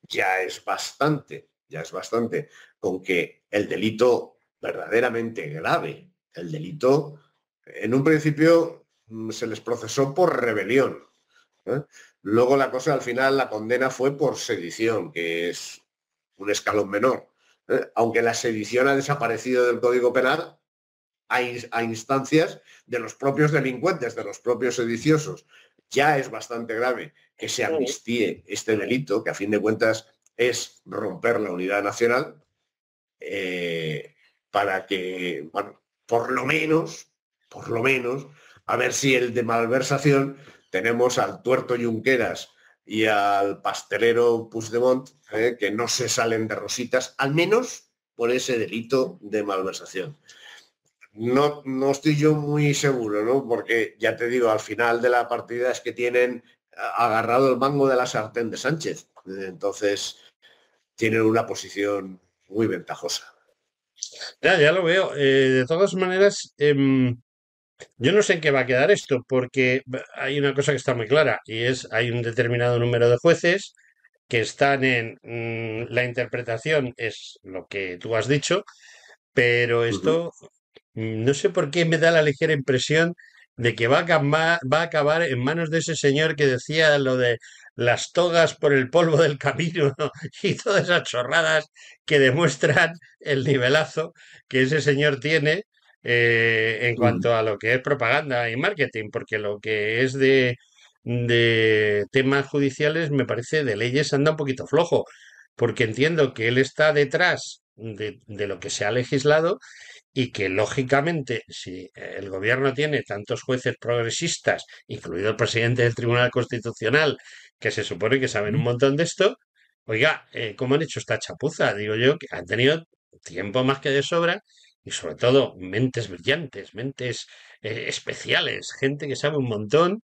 Ya es bastante, ya es bastante, con que el delito verdaderamente grave, el delito, en un principio mm, se les procesó por rebelión. ¿eh? Luego la cosa, al final, la condena fue por sedición, que es un escalón menor. ¿eh? Aunque la sedición ha desaparecido del Código Penal, a, instancias de los propios delincuentes, de los propios sediciosos ya es bastante grave que se amnistíe este delito, que a fin de cuentas es romper la unidad nacional, eh, para que, bueno, por lo menos, por lo menos, a ver si el de malversación tenemos al tuerto Yunqueras y al pastelero Puigdemont, eh, que no se salen de rositas, al menos por ese delito de malversación. No, estoy yo muy seguro, ¿no? Porque ya te digo, al final de la partida es que tienen eh, agarrado el mango de la sartén de Sánchez. Entonces, tienen una posición muy ventajosa. Ya, ya lo veo. Eh, de todas maneras, em, yo no sé en qué va a quedar esto, porque hay una cosa que está muy clara, y es hay un determinado número de jueces que están en mm, la interpretación, es lo que tú has dicho, pero esto Mm, no sé por qué me da la ligera impresión de que va a, acabar, en manos de ese señor que decía lo de las togas por el polvo del camino y todas esas chorradas que demuestran el nivelazo que ese señor tiene eh, en mm. cuanto a lo que es propaganda y marketing, porque lo que es de, de temas judiciales me parece de leyes anda un poquito flojo, porque entiendo que él está detrás de, lo que se ha legislado y que, lógicamente, si el gobierno tiene tantos jueces progresistas, incluido el presidente del Tribunal Constitucional, que se supone que saben un montón de esto, oiga, eh, ¿cómo han hecho esta chapuza? Digo yo, que han tenido tiempo más que de sobra y sobre todo mentes brillantes, mentes eh, especiales, gente que sabe un montón,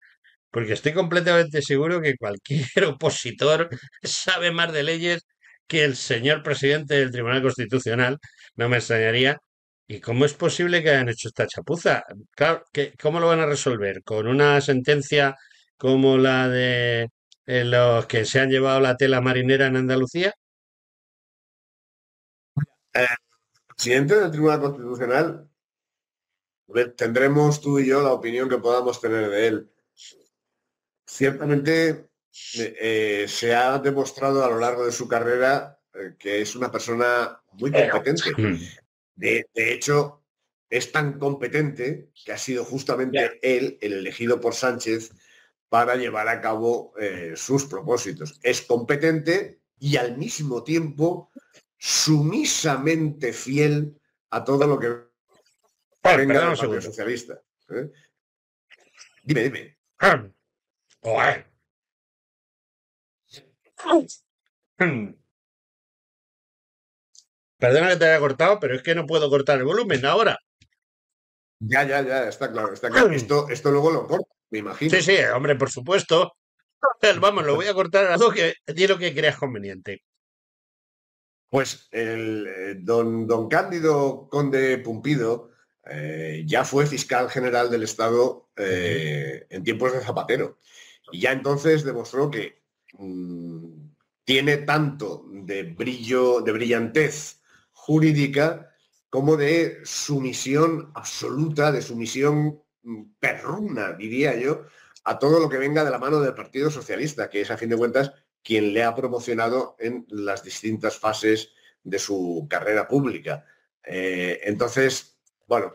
porque estoy completamente seguro que cualquier opositor sabe más de leyes que el señor presidente del Tribunal Constitucional, no me extrañaría. ¿Y cómo es posible que hayan hecho esta chapuza? ¿cómo lo van a resolver? ¿Con una sentencia como la de eh, los que se han llevado la tela marinera en Andalucía? El eh, presidente del Tribunal Constitucional, tendremos tú y yo la opinión que podamos tener de él. Ciertamente eh, se ha demostrado a lo largo de su carrera eh, que es una persona muy competente. De, hecho, es tan competente que ha sido justamente él el elegido por Sánchez para llevar a cabo eh, sus propósitos. Es competente y al mismo tiempo sumisamente fiel a todo lo que venga del Partido Socialista. Dime, dime. Perdona que te haya cortado, pero es que no puedo cortar el volumen ahora. Ya, ya, ya, está claro, está Esto, luego lo corto, me imagino. Sí, sí, hombre, por supuesto. Vamos, lo voy a cortar a dos que di lo que creas conveniente. Pues el eh, don, don Cándido Conde Pumpido eh, ya fue fiscal general del Estado eh, en tiempos de Zapatero. Y ya entonces demostró que Mm, tiene tanto de brillo, de brillantez jurídica como de sumisión absoluta, de sumisión mm, perruna, diría yo, a todo lo que venga de la mano del Partido Socialista, que es a fin de cuentas quien le ha promocionado en las distintas fases de su carrera pública. Eh, entonces, bueno,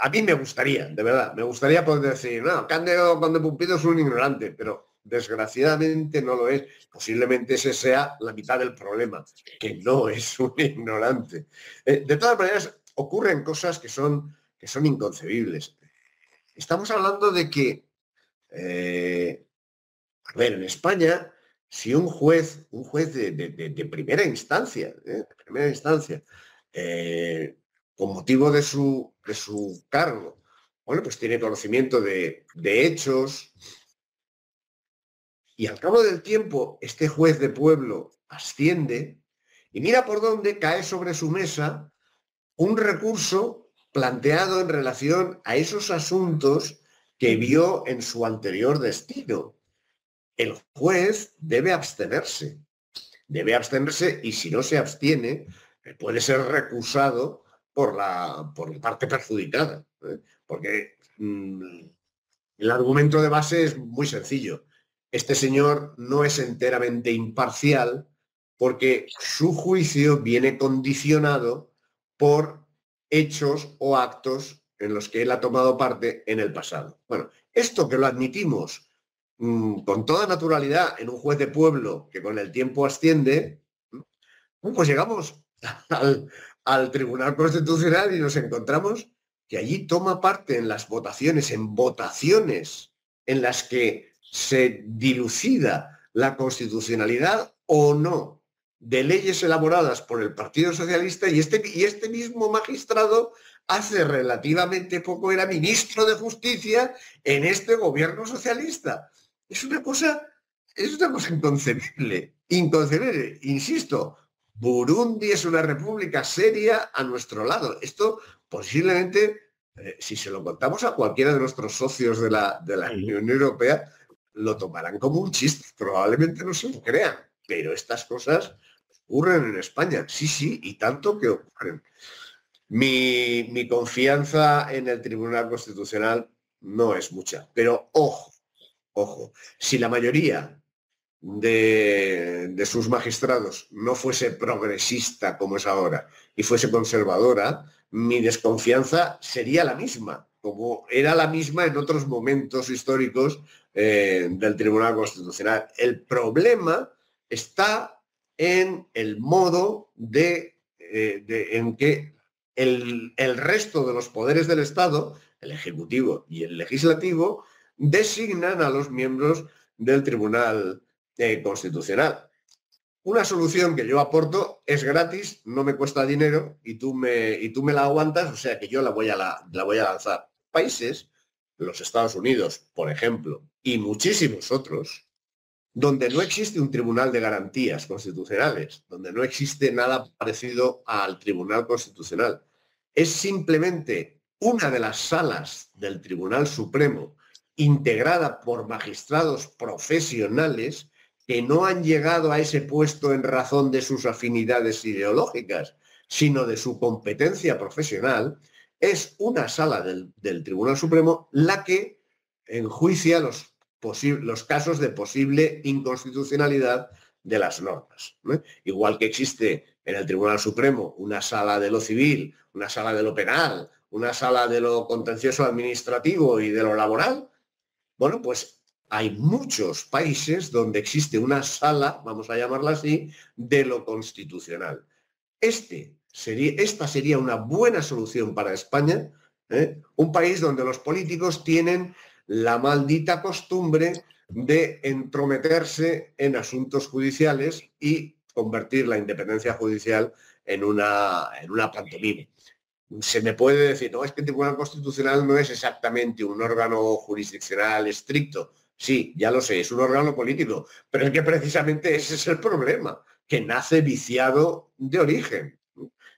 a mí me gustaría, de verdad, me gustaría poder decir, no, Cándido cuando Pumpido es un ignorante, pero Desgraciadamente no lo es. Posiblemente ese sea la mitad del problema, que no es un ignorante. Eh, de todas maneras, ocurren cosas que son, que son inconcebibles. Estamos hablando de que, eh, a ver, en España, si un juez, un juez de, primera instancia, ¿eh? primera instancia, con motivo de su, su cargo, bueno, pues tiene conocimiento de, de hechos, y al cabo del tiempo, este juez de pueblo asciende y mira por dónde cae sobre su mesa un recurso planteado en relación a esos asuntos que vio en su anterior destino. El juez debe abstenerse, debe abstenerse y si no se abstiene, eh, puede ser recusado por la, por parte perjudicada, ¿eh? porque mm, el argumento de base es muy sencillo este señor no es enteramente imparcial porque su juicio viene condicionado por hechos o actos en los que él ha tomado parte en el pasado. Bueno, esto que lo admitimos mm, con toda naturalidad en un juez de pueblo que con el tiempo asciende, mm, pues llegamos al Tribunal Constitucional y nos encontramos que allí toma parte en las votaciones, en votaciones en las que se dilucida la constitucionalidad o no de leyes elaboradas por el Partido Socialista y este, y este mismo magistrado hace relativamente poco era ministro de Justicia en este gobierno socialista. Es una cosa, inconcebible, inconcebible, insisto. Burundi es una república seria a nuestro lado. Esto posiblemente, eh, si se lo contamos a cualquiera de nuestros socios de la Unión Europea, lo tomarán como un chiste, probablemente no se lo crean, pero estas cosas ocurren en España, sí, sí, y tanto que ocurren. Mi, confianza en el Tribunal Constitucional no es mucha, pero ojo, ojo, si la mayoría de, de, sus magistrados no fuese progresista como es ahora y fuese conservadora, mi desconfianza sería la misma, como era la misma en otros momentos históricos eh, del Tribunal Constitucional. El problema está en el modo de, eh, en que el, resto de los poderes del Estado, el Ejecutivo y el Legislativo, designan a los miembros del Tribunal eh, Constitucional. Una solución que yo aporto es gratis, no me cuesta dinero y tú me, y tú me la aguantas, o sea que yo la voy a, la voy a lanzar. Países los Estados Unidos, por ejemplo, y muchísimos otros, donde no existe un tribunal de garantías constitucionales, donde no existe nada parecido al tribunal constitucional. Es simplemente una de las salas del Tribunal Supremo integrada por magistrados profesionales que no han llegado a ese puesto en razón de sus afinidades ideológicas, sino de su competencia profesional es una sala del, Tribunal Supremo la que enjuicia los, los casos de posible inconstitucionalidad de las normas. Igual que existe en el Tribunal Supremo una sala de lo civil, una sala de lo penal, una sala de lo contencioso administrativo y de lo laboral, bueno, pues hay muchos países donde existe una sala, vamos a llamarla así, de lo constitucional. Este esta sería una buena solución para España, ¿eh? un país donde los políticos tienen la maldita costumbre de entrometerse en asuntos judiciales y convertir la independencia judicial en una, en una pantomima. Se me puede decir, no, es que el Tribunal Constitucional no es exactamente un órgano jurisdiccional estricto. Sí, ya lo sé, es un órgano político, pero es que precisamente ese es el problema, que nace viciado de origen.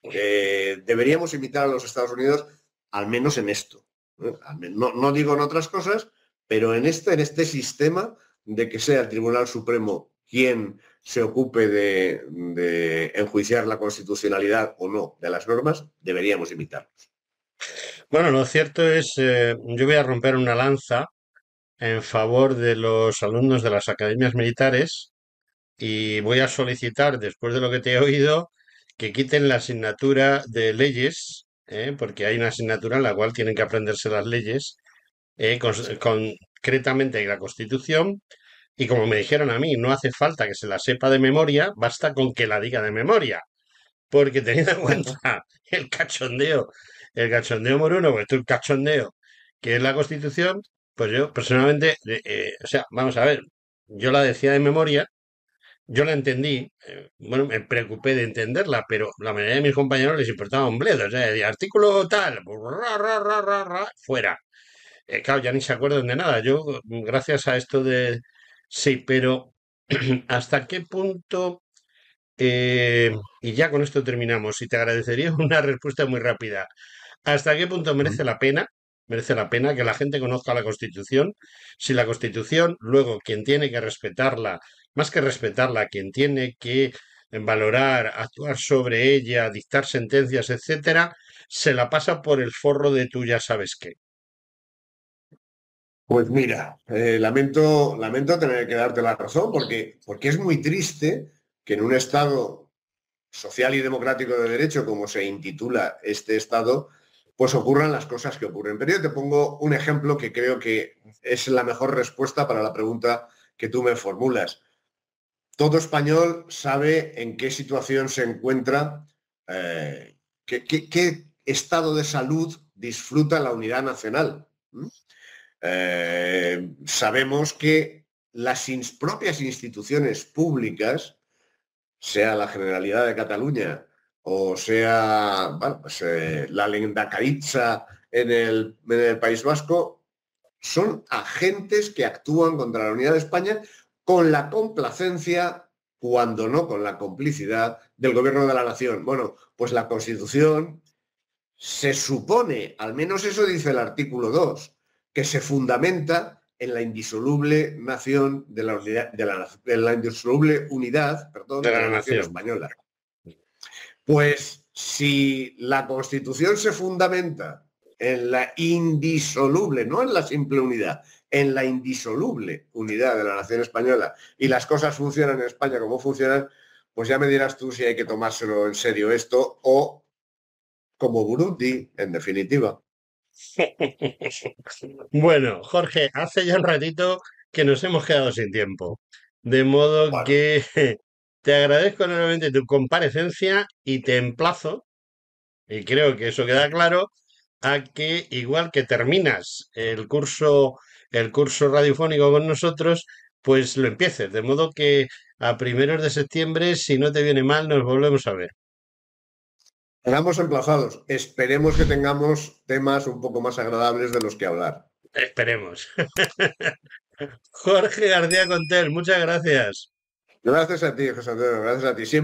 Eh, deberíamos imitar a los Estados Unidos al menos en esto. No, digo en otras cosas, pero en este, en este sistema de que sea el Tribunal Supremo quien se ocupe de, enjuiciar la constitucionalidad o no de las normas, deberíamos imitarlos. Bueno, lo cierto es, eh, yo voy a romper una lanza en favor de los alumnos de las academias militares y voy a solicitar, después de lo que te he oído, que quiten la asignatura de leyes, ¿eh? porque hay una asignatura en la cual tienen que aprenderse las leyes, ¿eh? concretamente la Constitución, y como me dijeron a mí, no hace falta que se la sepa de memoria, basta con que la diga de memoria. Porque teniendo en cuenta el cachondeo, el cachondeo moruno, porque tú el cachondeo, que es la Constitución, pues yo personalmente, eh, o sea, vamos a ver, yo la decía de memoria, yo la entendí, eh, bueno, me preocupé de entenderla, pero la mayoría de mis compañeros les importaba un bledo. O sea, artículo tal, ra, ra, fuera. Eh, claro, ya ni se acuerdan de nada. Yo, mm, gracias a esto de... Sí, pero ¿hasta qué punto... Eh, y ya con esto terminamos. Y te agradecería una respuesta muy rápida. ¿Hasta qué punto merece la pena merece la pena que la gente conozca la Constitución. Si la Constitución, luego, quien tiene que respetarla más que respetarla, quien tiene que valorar, actuar sobre ella, dictar sentencias, etcétera, se la pasa por el forro de tú ya sabes qué. Pues mira, eh, lamento, lamento tener que darte la razón, porque, porque es muy triste que en un Estado social y democrático de derecho, como se intitula este Estado, pues ocurran las cosas que ocurren. Pero yo te pongo un ejemplo que creo que es la mejor respuesta para la pregunta que tú me formulas todo español sabe en qué situación se encuentra, eh, qué, estado de salud disfruta la unidad nacional. Eh, sabemos que las propias instituciones públicas, sea la Generalidad de Cataluña o sea pues, eh, la lenda en en el País Vasco, son agentes que actúan contra la unidad de España con la complacencia, cuando no con la complicidad, del gobierno de la nación. Bueno, pues la Constitución se supone, al menos eso dice el artículo 2, que se fundamenta en la indisoluble nación de la unidad, de la, indisoluble unidad, perdón, de la nación española. Pues si la Constitución se fundamenta en la indisoluble, no en la simple unidad, en la indisoluble unidad de la nación española y las cosas funcionan en España como funcionan, pues ya me dirás tú si hay que tomárselo en serio esto o como Burundi, en definitiva. bueno, Jorge, hace ya un ratito que nos hemos quedado sin tiempo. De modo que te agradezco nuevamente tu comparecencia y te emplazo, y creo que eso queda claro, a que igual que terminas el curso el curso radiofónico con nosotros, pues lo empieces. De modo que a primeros de septiembre, si no te viene mal, nos volvemos a ver. Estamos emplazados. Esperemos que tengamos temas un poco más agradables de los que hablar. Esperemos. Jorge García Contel, muchas gracias. Gracias a ti, José Antonio. Gracias a ti. Siempre